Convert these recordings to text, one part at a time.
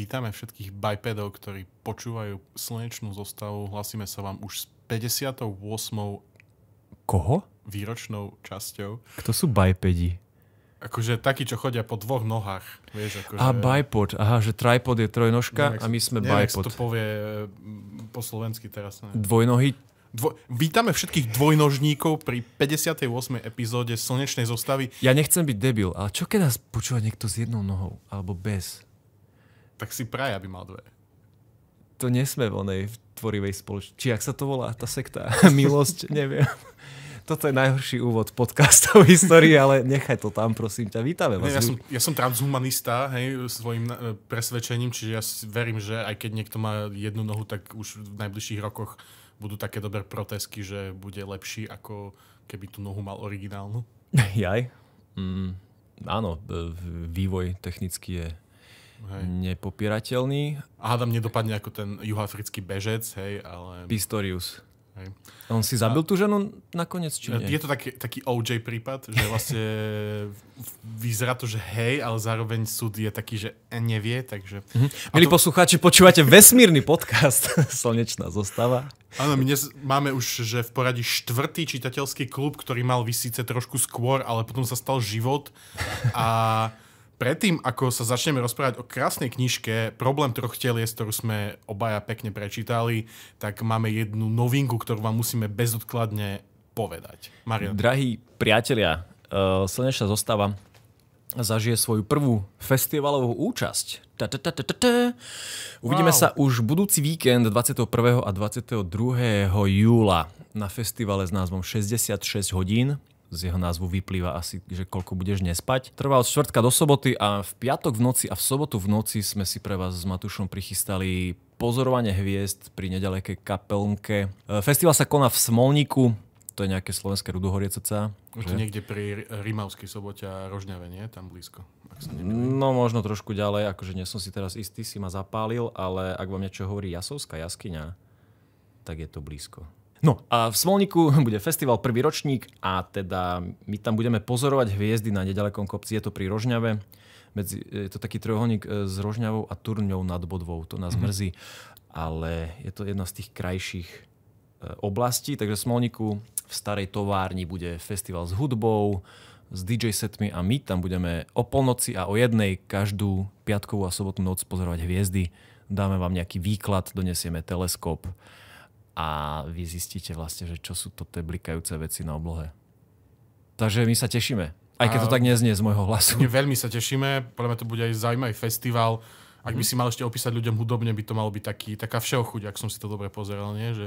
Vítame všetkých bipedov, ktorí počúvajú slnečnú zostavu. Hlasíme sa vám už s 58. Koho? Výročnou časťou. Kto sú bipedi? Akože takí, čo chodia po dvoch nohách. Vieš, akože... A bipod. Aha, že tripod je trojnožka neviem, a my sme neviem, bipod. to povie mm, po slovensky teraz. Neviem. Dvojnohy Dvo- Vítame všetkých dvojnožníkov pri 58. epizóde Slnečnej zostavy. Ja nechcem byť debil, ale čo keď nás počúva niekto s jednou nohou? Alebo bez? tak si praj, aby mal dve. To nesme v onej tvorivej spoločnosti. Či ak sa to volá, tá sekta, milosť, neviem. Toto je najhorší úvod podcastov histórii, ale nechaj to tam, prosím ťa. Vítame vás. Ne, ja, som, ja som transhumanista, hej, svojim e, presvedčením, čiže ja verím, že aj keď niekto má jednu nohu, tak už v najbližších rokoch budú také dobré protesky, že bude lepší, ako keby tú nohu mal originálnu. Jaj. Mm, áno, e, vývoj technicky je hej. nepopierateľný. A tam nedopadne ako ten juhoafrický bežec, hej, ale... Pistorius. Hej. On si zabil a... tú ženu nakoniec, či nie? Je to taký, taký OJ prípad, že vlastne vyzerá to, že hej, ale zároveň súd je taký, že nevie, takže... Mhm. Milí to... poslucháči, počúvate vesmírny podcast Slnečná zostava. Áno, my dnes máme už, že v poradí štvrtý čitateľský klub, ktorý mal vysíce trošku skôr, ale potom sa stal život a Predtým, ako sa začneme rozprávať o krásnej knižke Problém troch telies, ktorú sme obaja pekne prečítali, tak máme jednu novinku, ktorú vám musíme bezodkladne povedať. Marian. Drahí priatelia, uh, Slnečná zostáva zažije svoju prvú festivalovú účasť. Ta, ta, ta, ta, ta, ta. Uvidíme wow. sa už budúci víkend 21. a 22. júla na festivale s názvom 66 hodín z jeho názvu vyplýva asi, že koľko budeš nespať. Trvá od čtvrtka do soboty a v piatok v noci a v sobotu v noci sme si pre vás s Matušom prichystali pozorovanie hviezd pri nedalekej kapelnke. E, festival sa koná v Smolníku, to je nejaké slovenské rudohorie cca. Už To niekde pri Rimavskej sobote a Rožňave, nie? Tam blízko. Ak sa no možno trošku ďalej, akože nie som si teraz istý, si ma zapálil, ale ak vám niečo hovorí Jasovská jaskyňa, tak je to blízko. No a v Smolniku bude festival prvý ročník a teda my tam budeme pozorovať hviezdy na nedalekom kopci. Je to pri Rožňave. Medzi, je to taký trojuholník e, s Rožňavou a Turňou nad Bodvou. To nás mm-hmm. mrzí, ale je to jedna z tých krajších e, oblastí. Takže v Smolniku v starej továrni bude festival s hudbou, s DJ setmi a my tam budeme o polnoci a o jednej každú piatkovú a sobotnú noc pozorovať hviezdy. Dáme vám nejaký výklad, donesieme teleskop a vy zistíte vlastne, že čo sú to tie blikajúce veci na oblohe. Takže my sa tešíme. Aj keď to tak neznie z môjho hlasu. My veľmi sa tešíme. Podľa mňa to bude aj zaujímavý festival. Ak by mhm. si mal ešte opísať ľuďom hudobne, by to malo byť taký, taká všeochuť, ak som si to dobre pozeral, nie? Že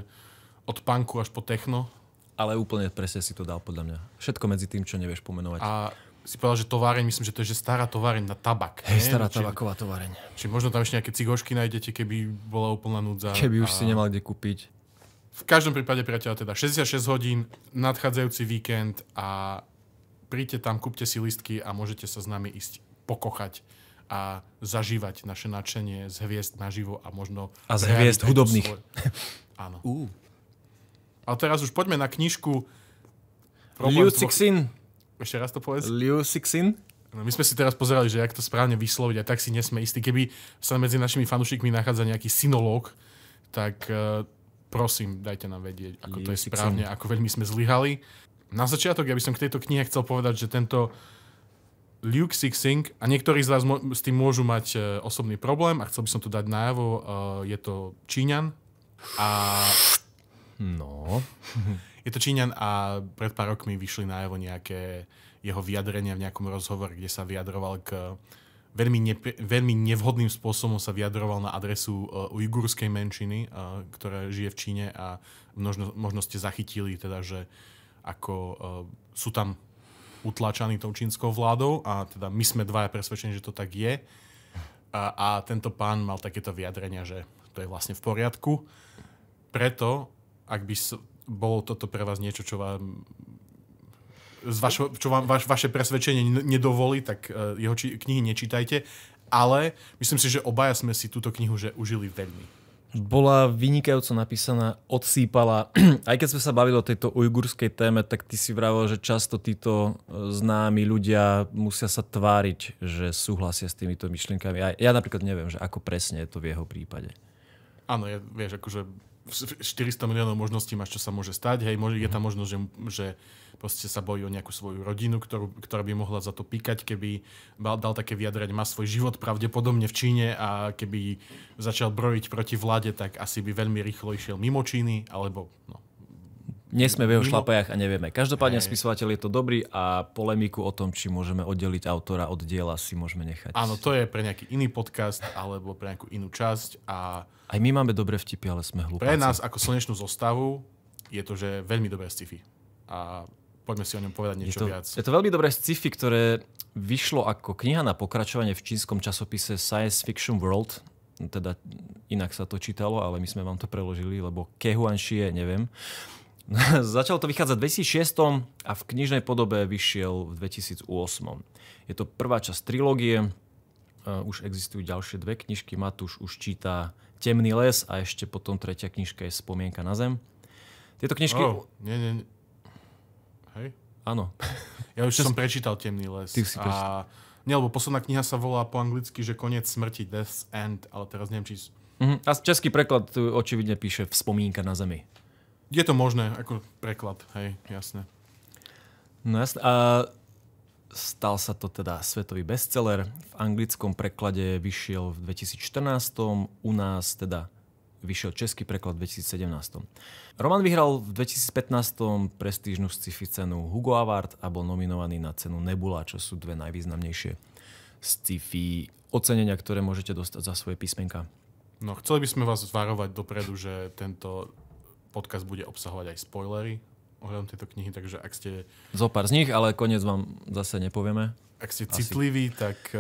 od punku až po techno. Ale úplne presne si to dal, podľa mňa. Všetko medzi tým, čo nevieš pomenovať. A si povedal, že továreň, myslím, že to je že stará továreň na tabak. Hej, stará či, tabaková továreň. Či možno tam ešte nejaké cigošky nájdete, keby bola úplná núdza. Keby už a... si nemal kde kúpiť. V každom prípade, priateľa, teda 66 hodín, nadchádzajúci víkend a príďte tam, kúpte si listky a môžete sa s nami ísť pokochať a zažívať naše nadšenie z hviezd naživo a možno... A z hviezd hudobných. Svoj... Áno. Uh. A teraz už poďme na knižku... Liu Cixin. Tvo... Ešte raz to povedz. Liu Cixin. No, my sme si teraz pozerali, že jak to správne vysloviť a tak si nesme istí. Keby sa medzi našimi fanúšikmi nachádza nejaký synológ, tak uh, prosím, dajte nám vedieť, ako to je správne, ako veľmi sme zlyhali. Na začiatok, ja by som k tejto knihe chcel povedať, že tento Luke Sixing, a niektorí z vás s tým môžu mať e, osobný problém a chcel by som to dať najavo, e, je to Číňan a... No. Je to Číňan a pred pár rokmi vyšli najavo nejaké jeho vyjadrenia v nejakom rozhovore, kde sa vyjadroval k veľmi, nepre, veľmi nevhodným spôsobom sa vyjadroval na adresu uh, ujgurskej menšiny, uh, ktorá žije v Číne a možno, možno ste zachytili teda, že ako uh, sú tam utlačaní tou čínskou vládou a teda my sme dvaja presvedčení, že to tak je. A, a tento pán mal takéto vyjadrenia, že to je vlastne v poriadku. Preto, ak by bolo toto pre vás niečo, čo vám z vašo, čo vám vaš, vaše presvedčenie nedovolí, tak e, jeho či, knihy nečítajte. Ale myslím si, že obaja sme si túto knihu že užili veľmi. Bola vynikajúco napísaná, odsýpala. Aj keď sme sa bavili o tejto ujgurskej téme, tak ty si vravel, že často títo e, známi ľudia musia sa tváriť, že súhlasia s týmito myšlienkami. Ja, ja napríklad neviem, že ako presne je to v jeho prípade. Áno, ja, vieš, akože 400 miliónov možností máš, čo sa môže stať. Hej, je tam mhm. možnosť, že, že proste sa bojí o nejakú svoju rodinu, ktorú, ktorá by mohla za to píkať, keby dal také vyjadrať, má svoj život pravdepodobne v Číne a keby začal brojiť proti vláde, tak asi by veľmi rýchlo išiel mimo Číny, alebo no, nie sme v jeho no. šlapajach a nevieme. Každopádne hey. spisovateľ je to dobrý a polemiku o tom, či môžeme oddeliť autora od diela, si môžeme nechať. Áno, to je pre nejaký iný podcast alebo pre nejakú inú časť. A Aj my máme dobré vtipy, ale sme hlúpi. Pre nás ako slnečnú zostavu je to, že veľmi dobré sci-fi. A poďme si o ňom povedať niečo je to, viac. Je to veľmi dobré sci-fi, ktoré vyšlo ako kniha na pokračovanie v čínskom časopise Science Fiction World teda inak sa to čítalo, ale my sme vám to preložili, lebo Kehuanshi je, neviem. Začalo to vychádzať v 2006 a v knižnej podobe vyšiel v 2008. Je to prvá časť trilógie, e, už existujú ďalšie dve knižky, Matúš už číta Temný les a ešte potom tretia knižka je Spomienka na zem. Tieto knižky... Oh, nie, nie, nie. Hej? Áno. Ja už som prečítal Temný les. Ty si a... Nie, lebo posledná kniha sa volá po anglicky, že Koniec smrti, Death's End, ale teraz neviem, či... Mm-hmm. A český preklad tu očividne píše Vzpomínka na zemi je to možné, ako preklad, hej, jasne. No jasne. A stal sa to teda svetový bestseller. V anglickom preklade vyšiel v 2014, u nás teda vyšiel český preklad v 2017. Roman vyhral v 2015 prestížnu sci-fi cenu Hugo Award a bol nominovaný na cenu Nebula, čo sú dve najvýznamnejšie sci-fi ocenenia, ktoré môžete dostať za svoje písmenka. No, chceli by sme vás varovať dopredu, že tento podcast bude obsahovať aj spoilery ohľadom tejto knihy, takže ak ste... Zopár z nich, ale koniec vám zase nepovieme. Ak ste Asi. citliví, tak eh,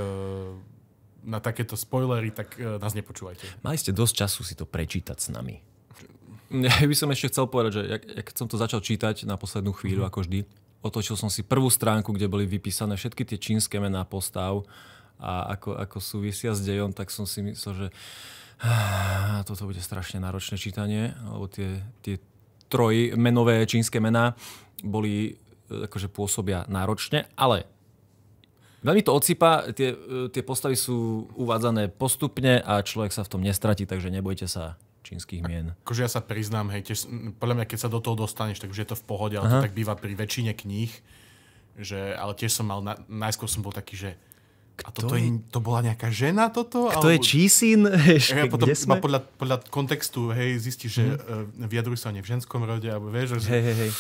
na takéto spoilery, tak eh, nás nepočúvajte. Mali ste dosť času si to prečítať s nami. Ja by som ešte chcel povedať, že jak, keď som to začal čítať na poslednú chvíľu, mm. ako vždy, otočil som si prvú stránku, kde boli vypísané všetky tie čínske mená postav a ako, ako súvisia s dejom, tak som si myslel, že toto bude strašne náročné čítanie, lebo tie, tie trojmenové čínske mená boli, e, akože pôsobia náročne, ale Veľmi to odsypa, tie, e, tie postavy sú uvádzané postupne a človek sa v tom nestratí, takže nebojte sa čínskych mien. Akože ja sa priznám, hej, tiež, podľa mňa, keď sa do toho dostaneš, tak už je to v pohode, ale Aha. to tak býva pri väčšine kníh, že, ale tiež som mal, na, najskôr som bol taký, že kto a toto je... to bola nejaká žena toto? Kto alebo... je čísin? Ja potom Kde sme? Podľa, podľa kontextu hej, zistí, že hmm. vyjadrujú sa nie v ženskom rode. Alebo vieš, že... Hej, hej, hej.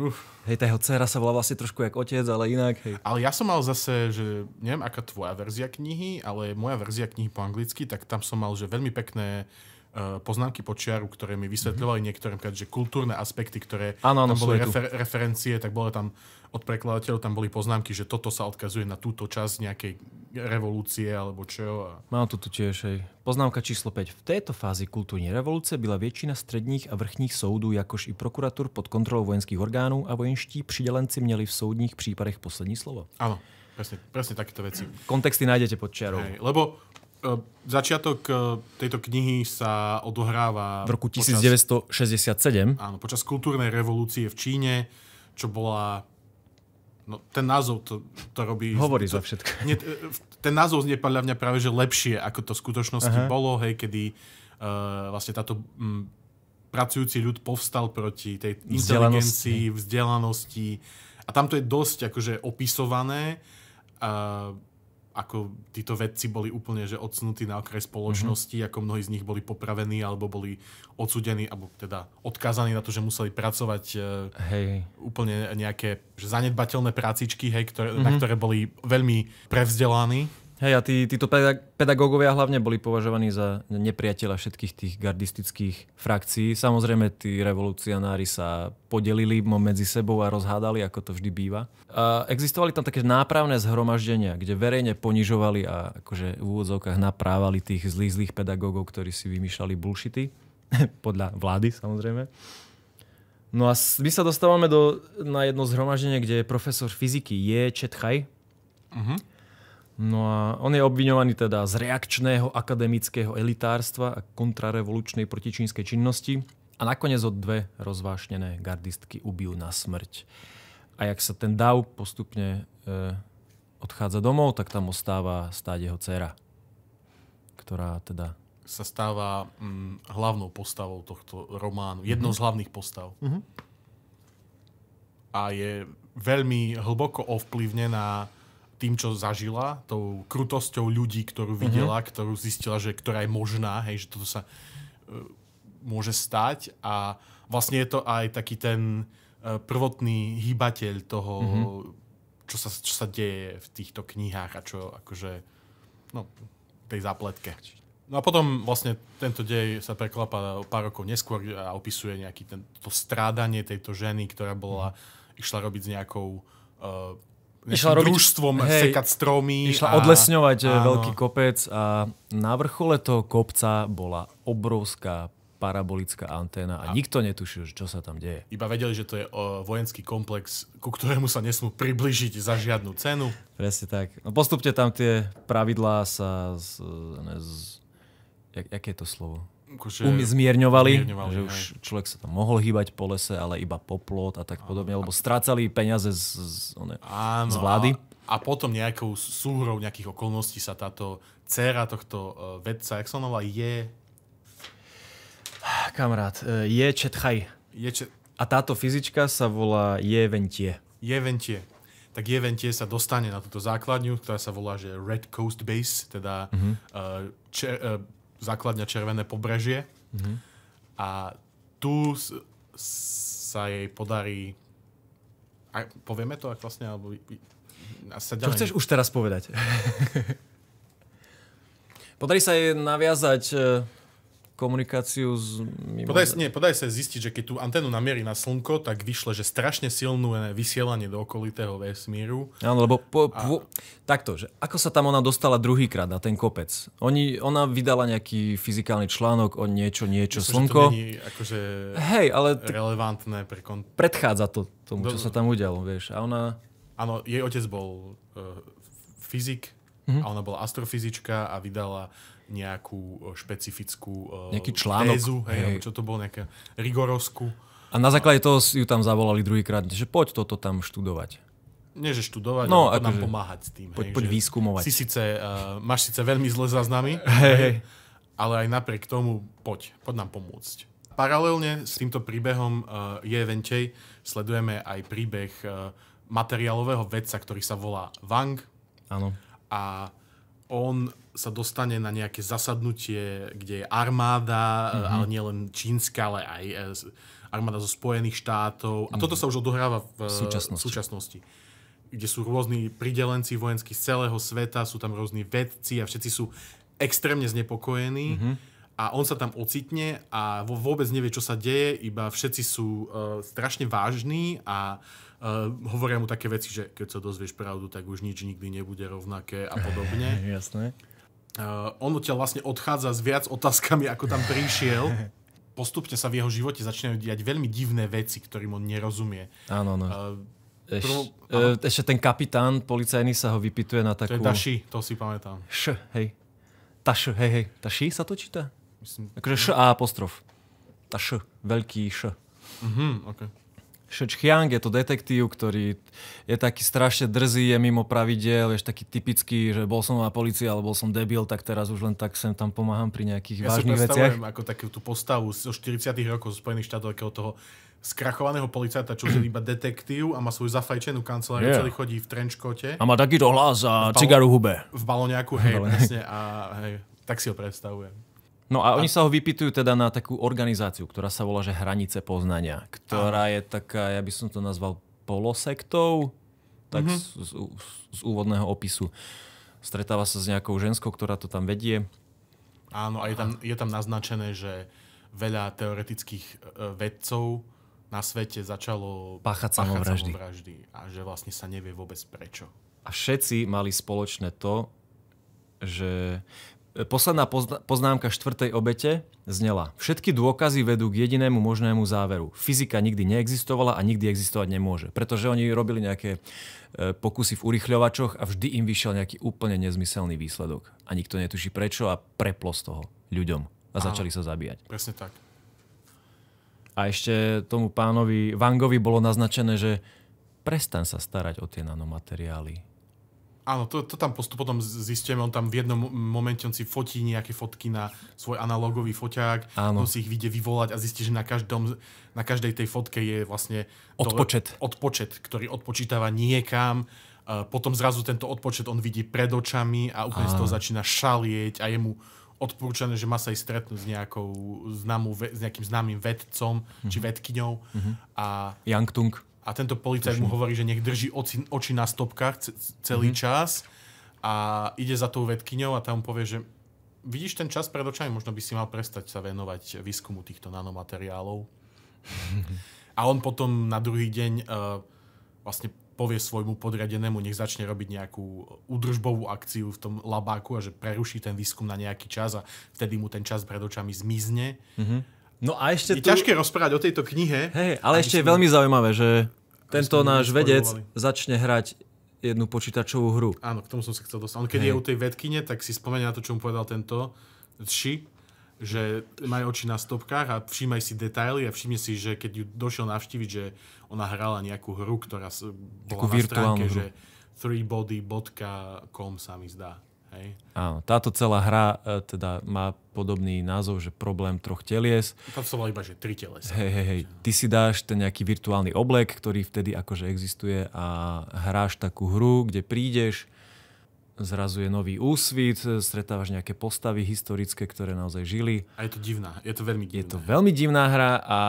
Uf. Hej, tá jeho dcera sa volá vlastne trošku jak otec, ale inak. Hej. Ale ja som mal zase, že neviem, aká tvoja verzia knihy, ale moja verzia knihy po anglicky, tak tam som mal, že veľmi pekné e, poznámky počiaru, ktoré mi vysvetľovali mm-hmm. niektoré, že kultúrne aspekty, ktoré ano, ano, tam boli refer- referencie, tak bolo tam od prekladateľov tam boli poznámky, že toto sa odkazuje na túto časť nejakej revolúcie alebo čo. A... Mám to tu tiež aj. Poznámka číslo 5. V tejto fázi kultúrnej revolúcie byla väčšina stredných a vrchných súdů, jakož i prokuratúr pod kontrolou vojenských orgánov a vojenští pridelenci měli v súdnych prípadech poslední slovo. Áno, presne, presne takéto veci. Kontexty nájdete pod čiarou. Hej, lebo e, začiatok e, tejto knihy sa odohráva... V roku 1967. Počas, áno, počas kultúrnej revolúcie v Číne, čo bola No, ten názov to, to robí... Hovorí to, za všetko. Nie, e, e, ten názov znie podľa mňa práve, že lepšie, ako to v skutočnosti Aha. bolo, hej, kedy uh, vlastne táto m, pracujúci ľud povstal proti tej inteligencii, vzdelanosti. vzdelanosti. A tam to je dosť akože opisované. Uh, ako títo vedci boli úplne že odsunutí na okraj spoločnosti, mm-hmm. ako mnohí z nich boli popravení alebo boli odsudení, alebo teda odkázaní na to, že museli pracovať e, hej. úplne nejaké že zanedbateľné prácičky, hej, ktoré, mm-hmm. na mhm. ktoré boli veľmi prevzdelaní. Hej, a tí, títo pedagógovia hlavne boli považovaní za nepriateľa všetkých tých gardistických frakcií. Samozrejme, tí revolucionári sa podelili medzi sebou a rozhádali, ako to vždy býva. A existovali tam také nápravné zhromaždenia, kde verejne ponižovali a akože v úvodzovkách naprávali tých zlých, zlých pedagógov, ktorí si vymýšľali bullshity. Podľa vlády, samozrejme. No a my sa dostávame do, na jedno zhromaždenie, kde je profesor fyziky Je Četchaj. Uh-huh No a on je obviňovaný teda z reakčného akademického elitárstva a kontrarevolučnej protičínskej činnosti a nakoniec ho dve rozvášnené gardistky ubijú na smrť. A jak sa ten dav postupne e, odchádza domov, tak tam ostáva stáť jeho dcera, ktorá teda sa stáva mm, hlavnou postavou tohto románu. Mhm. Jednou mm-hmm. z hlavných postav. Mm-hmm. A je veľmi hlboko ovplyvnená tým, čo zažila, tou krutosťou ľudí, ktorú videla, mm-hmm. ktorú zistila, že ktorá je možná, hej, že toto sa uh, môže stať a vlastne je to aj taký ten uh, prvotný hýbateľ toho, mm-hmm. čo, sa, čo sa deje v týchto knihách a čo akože, no, tej zápletke. No a potom vlastne tento dej sa preklapa pár rokov neskôr a opisuje nejaký ten, to strádanie tejto ženy, ktorá bola, mhm. išla robiť s nejakou uh, išla robiť, družstvom hej, sekať stromy. Išla a, odlesňovať eh, áno. veľký kopec a na vrchole toho kopca bola obrovská parabolická anténa a, a nikto netušil, čo sa tam deje. Iba vedeli, že to je vojenský komplex, ku ktorému sa nesmú približiť za žiadnu cenu. Presne tak. No postupne tam tie pravidlá sa... Z, ne, z, jak, jaké je to slovo? akože zmierňovali, zmierňovali, že už aj. človek sa tam mohol hýbať po lese, ale iba plot a tak podobne, lebo strácali peniaze z, z, one, áno, z vlády. A, a potom nejakou súhrou nejakých okolností sa táto dcera tohto e, vedca, jak sa je... Ah, kamarát, je Četchaj. Je čet... A táto fyzička sa volá Jeventie. Jeventie tak Jeventie sa dostane na túto základňu, ktorá sa volá že Red Coast Base, teda mm-hmm. uh, če- uh, základňa Červené pobrežie. Mm-hmm. A tu s, sa jej podarí... A povieme to, ak vlastne... Alebo... Čo chceš už teraz povedať? podarí sa jej naviazať e, komunikáciu s... Mimo... Podaj, nie, podaj sa zistiť, že keď tú anténu namierí na Slnko, tak vyšle, že strašne silnú vysielanie do okolitého vesmíru. Áno, lebo po, a... po, takto, že ako sa tam ona dostala druhýkrát na ten kopec? Oni, ona vydala nejaký fyzikálny článok o niečo, niečo Myslím, Slnko. Že to není akože Hej, ale t- relevantné pre kon... Predchádza to tomu, čo sa tam udialo, vieš. A ona... Áno, jej otec bol uh, fyzik, mm-hmm. a ona bola astrofyzička a vydala nejakú e, špecifickú e, Nejaký článok. Tézu, hej, hej. čo to bolo, nejaké rigorovskú. A na základe toho ju tam zavolali druhýkrát, že poď toto tam študovať. Nie, že študovať, no, ale akože nám že... pomáhať s tým. Poď, hej, poď výskumovať. Si síce, uh, máš síce veľmi zle záznamy, hej, hej. ale aj napriek tomu poď, poď nám pomôcť. Paralelne s týmto príbehom uh, je Ventej, sledujeme aj príbeh uh, materiálového vedca, ktorý sa volá Wang. Áno. A on sa dostane na nejaké zasadnutie, kde je armáda, mm-hmm. ale nielen čínska, ale aj e, armáda zo Spojených štátov. Mm-hmm. A toto mhm. sa už odohráva v e, súčasnosti. súčasnosti kde sú rôzni pridelenci vojenskí z celého sveta, sú tam rôzni vedci a všetci sú extrémne znepokojení. Mm-hmm. A on sa tam ocitne a vôbec nevie, čo sa deje, iba všetci sú uh, strašne vážni a uh, Uh, hovoria mu také veci, že keď sa dozvieš pravdu, tak už nič nikdy nebude rovnaké a podobne. Jasné. Uh, on odtiaľ vlastne odchádza s viac otázkami, ako tam prišiel. Postupne sa v jeho živote začínajú diať veľmi divné veci, ktorým on nerozumie. Áno, no. Uh, eh, Eš, prvom, ešte ten kapitán policajný sa ho vypituje na takú... To je Daši, to si pamätám. Š, hej. Taš, hej, hej. Taši sa to číta? Myslím, akože š a apostrof. Taš, veľký š. Mhm, uh-huh, okay. Chiang je to detektív, ktorý je taký strašne drzý, je mimo pravidel, je taký typický, že bol som na policii, alebo bol som debil, tak teraz už len tak sem tam pomáham pri nejakých ja vážnych veciach. Ja ako takú tú postavu zo 40 rokov zo Spojených štátov, takého toho skrachovaného policajta, čo je iba detektív a má svoju zafajčenú kanceláriu, yeah. celý chodí v trenčkote. A má takýto hlas a cigaru hube. V baloniaku, hej, presne. A, hej, tak si ho predstavujem. No a, a sa ho vypýtujú teda na takú organizáciu, ktorá sa volá že Hranice poznania, ktorá Aha. je taká, ja by som to nazval polosektou, tak mm-hmm. z, z, z úvodného opisu. Stretáva sa s nejakou ženskou, ktorá to tam vedie. Áno, a je tam, je tam naznačené, že veľa teoretických e, vedcov na svete začalo páchať samovraždy. samovraždy a že vlastne sa nevie vôbec prečo. A všetci mali spoločné to, že E, posledná poznámka štvrtej obete znela. Všetky dôkazy vedú k jedinému možnému záveru. Fyzika nikdy neexistovala a nikdy existovať nemôže. Pretože oni robili nejaké e, pokusy v urychľovačoch a vždy im vyšiel nejaký úplne nezmyselný výsledok. A nikto netuší prečo a preplo z toho ľuďom. A začali Aha, sa zabíjať. Presne tak. A ešte tomu pánovi Vangovi bolo naznačené, že prestan sa starať o tie nanomateriály Áno, to, to tam postup potom zistíme, on tam v jednom momente on si fotí nejaké fotky na svoj analogový foťák, on si ich vyjde vyvolať a zistí, že na, každom, na každej tej fotke je vlastne odpočet. odpočet, ktorý odpočítava niekam, potom zrazu tento odpočet on vidí pred očami a úplne z toho začína šalieť a je mu odporúčané, že má sa aj stretnúť s, nejakou známu s nejakým známym vedcom mm-hmm. či mhm. vedkyňou. Mm-hmm. A... Yang Tung a tento policajt mu hovorí, že nech drží oci, oči na stopkách celý mm-hmm. čas a ide za tou vedkyňou a tam povie, že vidíš ten čas pred očami, možno by si mal prestať sa venovať výskumu týchto nanomateriálov. a on potom na druhý deň uh, vlastne povie svojmu podriadenému, nech začne robiť nejakú udržbovú akciu v tom labáku a že preruší ten výskum na nejaký čas a vtedy mu ten čas pred očami zmizne. Mm-hmm No a ešte je tu... ťažké rozprávať o tejto knihe. Hey, ale ešte je veľmi zaujímavé, že tento náš vedec začne hrať jednu počítačovú hru. Áno, k tomu som sa chcel dostať. On keď hey. je u tej vedkine, tak si spomenia na to, čo mu povedal tento Ši, že majú oči na stopkách a všímaj si detaily a všimne si, že keď ju došiel navštíviť, že ona hrala nejakú hru, ktorá bola Takú na stránke, hru. že threebody.com sa mi zdá. Hej. Áno, táto celá hra e, teda má podobný názov, že problém troch telies. Tam som mal iba, že tri telesa. Hej, hej, hej. Ty si dáš ten nejaký virtuálny oblek, ktorý vtedy akože existuje a hráš takú hru, kde prídeš, zrazu je nový úsvit, e, stretávaš nejaké postavy historické, ktoré naozaj žili. A je to divná, je to veľmi divná. Je to veľmi divná hra a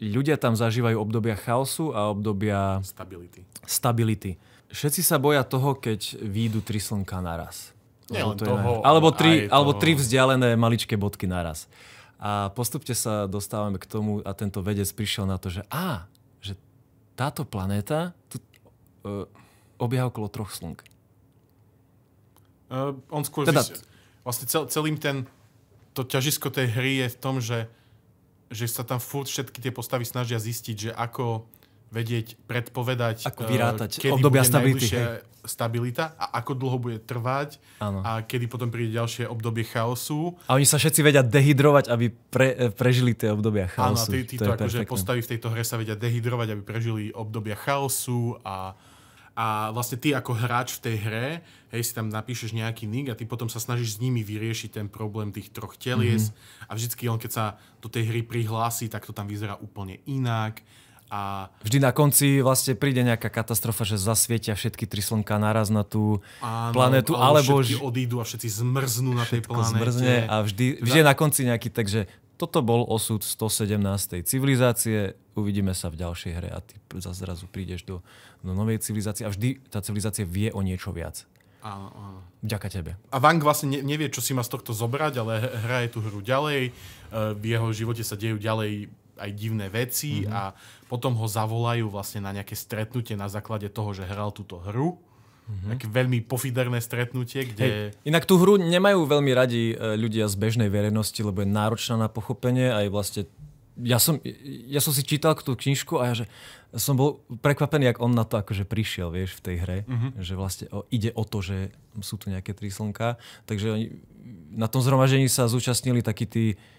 ľudia tam zažívajú obdobia chaosu a obdobia... Stability. Stability. Všetci sa boja toho, keď výjdu tri slnka naraz. Nie len to toho, je, alebo, tri, alebo tri vzdialené maličké bodky naraz. A postupne sa dostávame k tomu, a tento vedec prišiel na to, že á, že táto planéta tu, uh, e, objaha okolo troch slnk. Uh, on skôr teda... zísť, vlastne cel, celým ten, to ťažisko tej hry je v tom, že, že sa tam furt všetky tie postavy snažia zistiť, že ako vedieť predpovedať, ako vyrátať eh, kedy obdobia bude stability, hej. stabilita a ako dlho bude trvať ano. a kedy potom príde ďalšie obdobie chaosu. A oni sa všetci vedia dehydrovať, aby pre, eh, prežili tie obdobia chaosu. Áno, tí, títo akože postavy v tejto hre sa vedia dehydrovať, aby prežili obdobia chaosu a a vlastne ty ako hráč v tej hre, hej, si tam napíšeš nejaký nick a ty potom sa snažíš s nimi vyriešiť ten problém tých troch telies mm-hmm. a vždycky on, keď sa do tej hry prihlási, tak to tam vyzerá úplne inak a... Vždy na konci vlastne príde nejaká katastrofa, že zasvietia všetky tri slnka naraz na tú Áno, planetu, alebo, alebo odídu a všetci zmrznú na tej planete. Zmrzne a vždy, teda- vždy na konci nejaký tak, že toto bol osud 117. civilizácie, uvidíme sa v ďalšej hre a ty zrazu prídeš do, do novej civilizácie a vždy tá civilizácia vie o niečo viac. Áno, áno. Ďaká tebe. A Vang vlastne nevie, čo si má z tohto zobrať, ale hraje tú hru ďalej, e, v jeho živote sa dejú ďalej aj divné veci mm-hmm. a potom ho zavolajú vlastne na nejaké stretnutie na základe toho, že hral túto hru. Mm-hmm. Také veľmi pofiderné stretnutie, kde... Hej, inak tú hru nemajú veľmi radi e, ľudia z bežnej verejnosti, lebo je náročná na pochopenie aj vlastne ja som, ja som si čítal tú knižku a ja že som bol prekvapený, jak on na to akože prišiel, vieš, v tej hre. Mm-hmm. Že vlastne o, ide o to, že sú tu nejaké tri slnka. Takže oni na tom zhromaždení sa zúčastnili takí tí uh,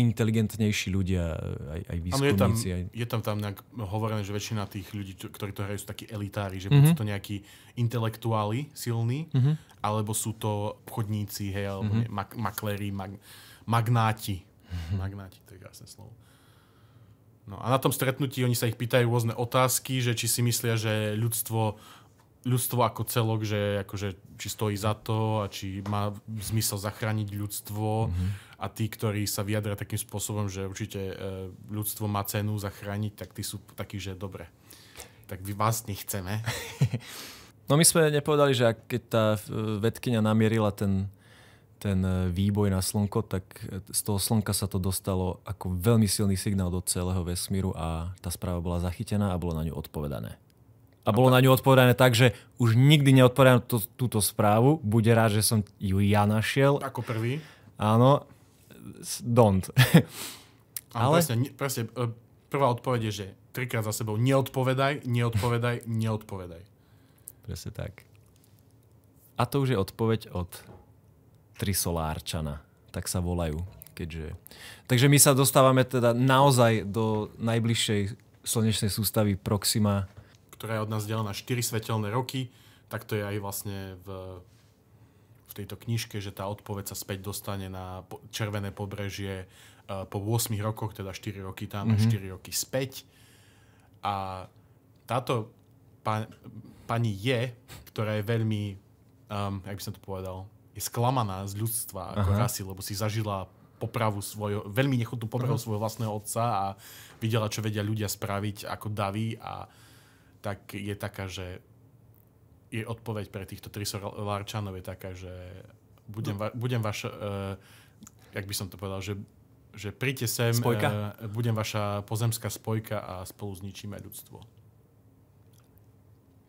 inteligentnejší ľudia, aj, aj výskumníci. Je tam, aj... je tam tam nejak hovorené, že väčšina tých ľudí, čo, ktorí to hrajú, sú takí elitári, že mm-hmm. sú to nejakí intelektuáli silní, mm-hmm. alebo sú to obchodníci, hej, alebo mm-hmm. ne, mak- makléri, mag- magnáti. Mm-hmm. Magnáti, to je krásne slovo. No a na tom stretnutí oni sa ich pýtajú rôzne otázky, že či si myslia, že ľudstvo ľudstvo ako celok, že akože, či stojí za to a či má zmysel zachrániť ľudstvo, mm-hmm a tí, ktorí sa vyjadria takým spôsobom, že určite e, ľudstvo má cenu zachrániť, tak tí sú takí, že dobre, tak vy vás nechceme. No my sme nepovedali, že keď tá e, vedkynia namierila ten, ten e, výboj na slnko, tak z toho slnka sa to dostalo ako veľmi silný signál do celého vesmíru a tá správa bola zachytená a bolo na ňu odpovedané. A bolo na ňu odpovedané tak, že už nikdy neodpovedám túto správu, bude rád, že som ju ja našiel. Ako prvý. Áno, don't. Ale... Presne, presne, e, prvá odpoveď je, že trikrát za sebou neodpovedaj, neodpovedaj, neodpovedaj. Presne tak. A to už je odpoveď od Trisolárčana. Tak sa volajú. Keďže... Takže my sa dostávame teda naozaj do najbližšej slnečnej sústavy Proxima. Ktorá je od nás delená 4 svetelné roky, tak to je aj vlastne v tejto knižke, že tá odpoveď sa späť dostane na Červené pobrežie e, po 8 rokoch, teda 4 roky tam mm-hmm. a 4 mhm. roky späť. A táto pa, pani je, ktorá je veľmi, um, jak by som to povedal, je sklamaná z ľudstva ako Aha. rasy, lebo si zažila popravu svojho, veľmi nechutnú popravu Aha. svojho vlastného otca a videla, čo vedia ľudia spraviť ako Davy, a tak je taká, že je odpoveď pre týchto trisolárčanov je taká, že budem, va, budem vaš... uh, eh, jak by som to povedal, že, že príďte sem, spojka? Uh, budem vaša pozemská spojka a spolu zničíme ľudstvo.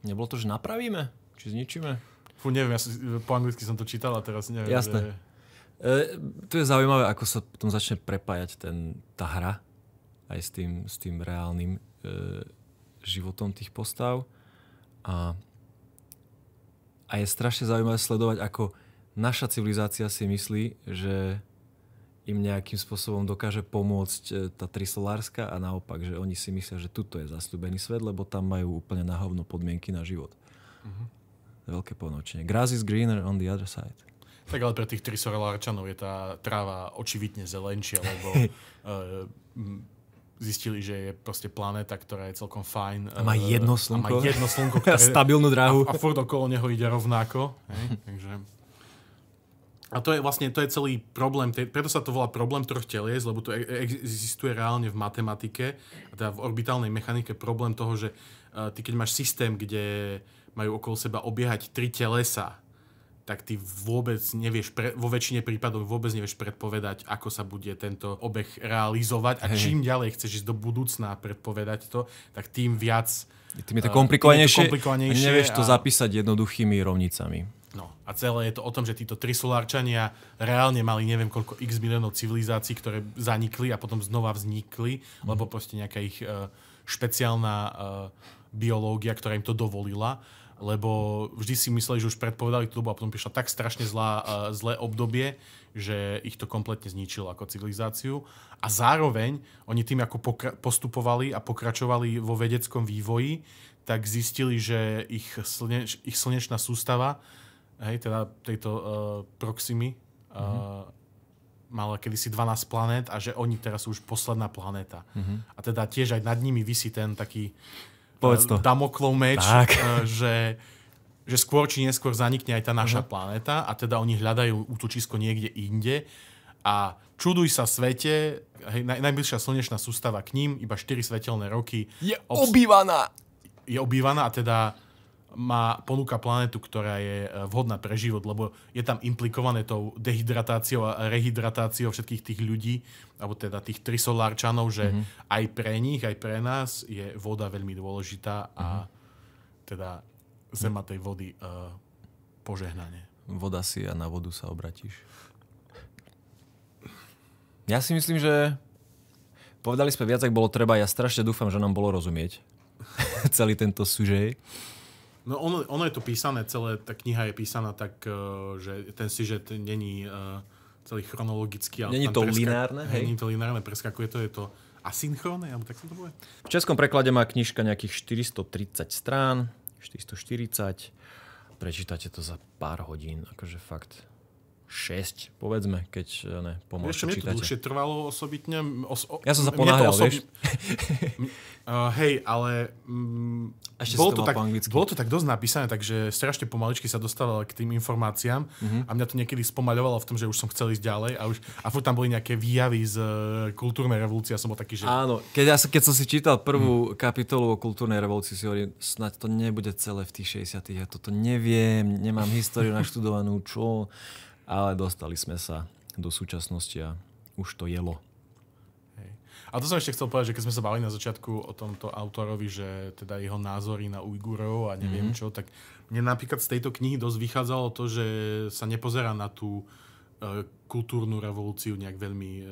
Nebolo to, že napravíme? Či zničíme? Fú, neviem, ja som, po anglicky som to čítal a teraz neviem. Jasné. Že... Eh, e, to je zaujímavé, ako sa potom začne prepájať ten, tá hra aj s tým, s tým reálnym e, životom tých postav. A a je strašne zaujímavé sledovať, ako naša civilizácia si myslí, že im nejakým spôsobom dokáže pomôcť e, tá trisolárska a naopak, že oni si myslia, že tuto je zasľúbený svet, lebo tam majú úplne na hovno podmienky na život. Uh-huh. Veľké ponočenie. Grass is greener on the other side. Tak ale pre tých trisolárčanov je tá tráva očividne zelenšia, lebo uh, zistili, že je proste planéta, ktorá je celkom fajn. A má eh, jedno slnko. A má jedno slnko, ktoré... stabilnú dráhu. A, a furt okolo neho ide rovnako. Hej? Takže... A to je vlastne to je celý problém, preto sa to volá problém troch telies, lebo to e- e- existuje reálne v matematike, teda v orbitálnej mechanike problém toho, že eh, ty keď máš systém, kde majú okolo seba obiehať tri telesa, tak ty vôbec nevieš, pre, vo väčšine prípadov vôbec nevieš predpovedať, ako sa bude tento obeh realizovať a čím čím ďalej chceš ísť do budúcna predpovedať to, tak tým viac... Tým je to eh, komplikovanejšie, je to komplikovanejšie nevieš to a... zapísať jednoduchými rovnicami. No a celé je to o tom, že títo tri solárčania reálne mali neviem koľko x miliónov civilizácií, ktoré zanikli a potom znova vznikli, mm. lebo proste nejaká ich uh, špeciálna uh, biológia, ktorá im to dovolila lebo vždy si mysleli, že už predpovedali tú dobu a potom prišla tak strašne zlá, eh, zlé obdobie, že ich to kompletne zničilo ako civilizáciu. A zároveň oni tým, ako postupovali a pokračovali vo vedeckom vývoji, tak zistili, že ich, sluneč- ich slnečná sústava, hej, teda tejto uh, Proximy, mm-hmm. uh, mala kedysi 12 planét a že oni teraz sú už posledná planéta. Mm-hmm. A teda tiež aj nad nimi vysí ten taký Povedz to. Damoklov meč, tak. Eh, že že skôr či neskôr zanikne aj tá naša uh-huh. planéta a teda oni hľadajú útočisko niekde inde a čuduj sa svete, hej, naj, najbližšia slnečná sústava k ním, iba 4 svetelné roky. Je obs- obývaná! Je obývaná a teda má ponúka planetu, ktorá je e, vhodná pre život, lebo je tam implikované tou dehydratáciou a rehydratáciou všetkých tých ľudí, alebo teda tých trisolárčanov, že mm-hmm. aj pre nich, aj pre nás je voda veľmi dôležitá a mm-hmm. teda zema tej vody uh, požehnanie. Voda si a na vodu sa obratíš. Ja si myslím, že povedali sme viac, ak bolo treba. Ja strašne dúfam, že nám bolo rozumieť celý tento sužej. No ono, ono je to písané celé, tá kniha je písaná tak, eh, že ten sižet není eh, celý chronologický. Není to preska- lineárne? Hej? Není to lineárne, preskakuje to, je to asynchrónne, alebo tak sa to povie? V českom preklade má knižka nejakých 430 strán, 440. Prečítate to za pár hodín, akože fakt 6, povedzme, keď eh, ne, pomaly Ešte mi to dlhšie trvalo osobitne. Os, o, ja som sa ponáhľal, osobi... vieš. uh, hej, ale mm, Ešte bolo, to tak, bolo to tak dosť napísané, takže strašne pomaličky sa dostával k tým informáciám uh-huh. a mňa to niekedy spomaľovalo v tom, že už som chcel ísť ďalej a už a furt tam boli nejaké výjavy z eh, kultúrnej revolúcie a som bol taký, že... Áno, keď, ja, keď som si čítal prvú hmm. kapitolu o kultúrnej revolúcii, si hovorím, snať to nebude celé v tých 60 ja toto neviem, nemám históriu naštudovanú, čo ale dostali sme sa do súčasnosti a už to jelo. Hej. A to som ešte chcel povedať, že keď sme sa bali na začiatku o tomto autorovi, že teda jeho názory na Ujgurov a neviem mm-hmm. čo, tak mne napríklad z tejto knihy dosť vychádzalo to, že sa nepozerá na tú e, kultúrnu revolúciu nejak veľmi e,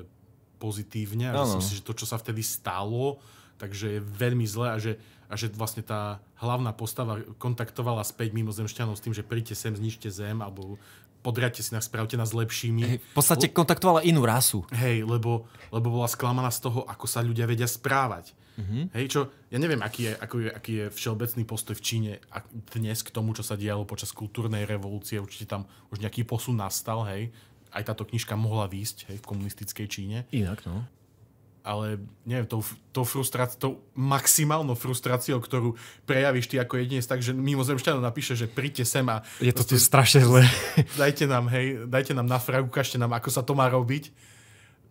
pozitívne. A myslím si že to, čo sa vtedy stalo, takže je veľmi zlé a že, a že vlastne tá hlavná postava kontaktovala späť mimozemšťanov s tým, že príďte sem, zničte zem, alebo podriadte si nás, spravte nás lepšími. Hey, v podstate kontaktovala inú rasu. Hej, lebo, lebo bola sklamaná z toho, ako sa ľudia vedia správať. Mm-hmm. Hej, čo, ja neviem, aký je, ako je, aký je všeobecný postoj v Číne a dnes k tomu, čo sa dialo počas kultúrnej revolúcie, určite tam už nejaký posun nastal, hej. Aj táto knižka mohla výjsť hej, v komunistickej Číne. Inak, no ale neviem, tou, tou, frustrac- tou maximálnou frustráciou, ktorú prejavíš ty ako jedinec, takže mimozemšťanom napíše, že príďte sem a... Je to tu strašne zle. Dajte nám, hej, dajte nám na frag, ukážte nám, ako sa to má robiť.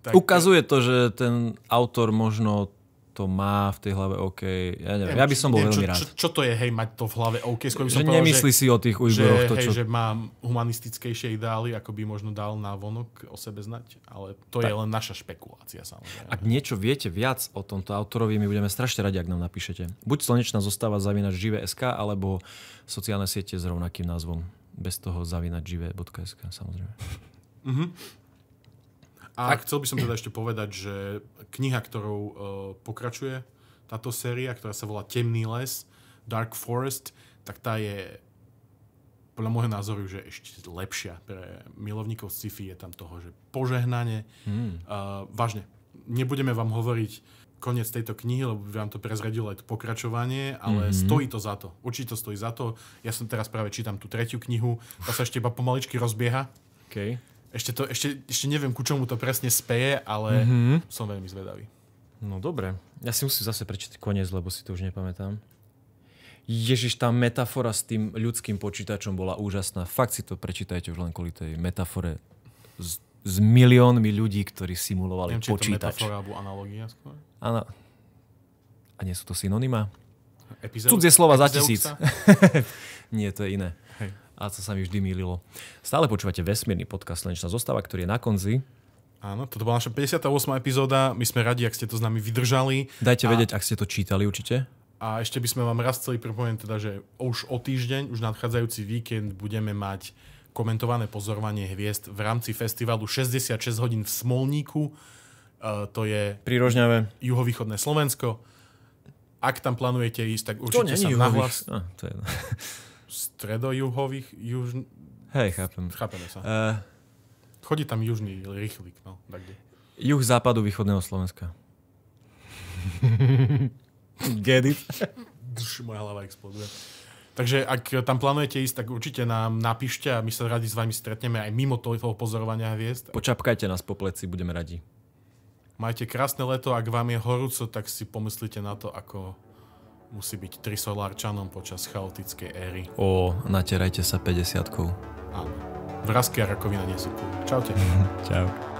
Tak... Ukazuje to, že ten autor možno to má v tej hlave OK. Ja neviem, ja by som bol neviem, veľmi čo, rád. Čo, čo to je, hej, mať to v hlave OK? Skôr by som že povedal, nemyslí že, si o tých Ujguroch že, to, hej, čo... že mám humanistickejšie ideály, ako by možno dal vonok o sebe znať, ale to tak. je len naša špekulácia samozrejme. Ak niečo viete viac o tomto autorovi, my budeme strašne radi, ak nám napíšete. Buď slnečná zostáva zavínať živé.sk, alebo sociálne siete s rovnakým názvom. Bez toho zavínať živé.sk, samozrejme. Mm-hmm. A tak. chcel by som teda ešte povedať, že kniha, ktorou uh, pokračuje táto séria, ktorá sa volá Temný les, Dark Forest, tak tá je podľa môjho názoru, že ešte lepšia pre milovníkov sci-fi je tam toho, že požehnanie. Hmm. Uh, vážne, nebudeme vám hovoriť koniec tejto knihy, lebo by vám to prezradilo aj to pokračovanie, ale mm-hmm. stojí to za to. Určite to stojí za to. Ja som teraz práve čítam tú tretiu knihu, tá sa ešte iba pomaličky rozbieha. Okay. Ešte, to, ešte, ešte neviem, ku čomu to presne speje, ale mm-hmm. som veľmi zvedavý. No dobre. Ja si musím zase prečítať koniec, lebo si to už nepamätám. Ježiš, tá metafora s tým ľudským počítačom bola úžasná. Fakt si to prečítajte už len kvôli tej metafore s, s miliónmi ľudí, ktorí simulovali Neviem, počítač. Či je to metafora alebo analogia skôr? Áno. A nie sú to synonyma? Cudzie slova Epizeuxa? za tisíc. nie, to je iné. A to sa mi vždy mýlilo. Stále počúvate vesmírny podcast Slnečná zostava, ktorý je na konci. Áno, toto bola naša 58. epizóda. My sme radi, ak ste to s nami vydržali. Dajte a... vedieť, ak ste to čítali určite. A ešte by sme vám raz chceli pripomenúť, teda, že už o týždeň, už nadchádzajúci víkend budeme mať komentované pozorovanie hviezd v rámci festivalu 66 hodín v Smolníku. E, to je Prírožňavé. juhovýchodné Slovensko. Ak tam plánujete ísť, tak určite to sa nahlas... No, to je stredojuhových, južn... Hej, chápem. Chápeme sa. Uh, Chodí tam južný rýchlik, no, kde. Juh západu východného Slovenska. Get it? Drž, moja hlava exploduje. Takže ak tam plánujete ísť, tak určite nám napíšte a my sa radi s vami stretneme aj mimo toho pozorovania hviezd. Počapkajte nás po pleci, budeme radi. Majte krásne leto, ak vám je horúco, tak si pomyslíte na to, ako musí byť trisolárčanom počas chaotickej éry. O, naterajte sa 50 Áno. Vrázky a rakovina sú Čaute. Čau.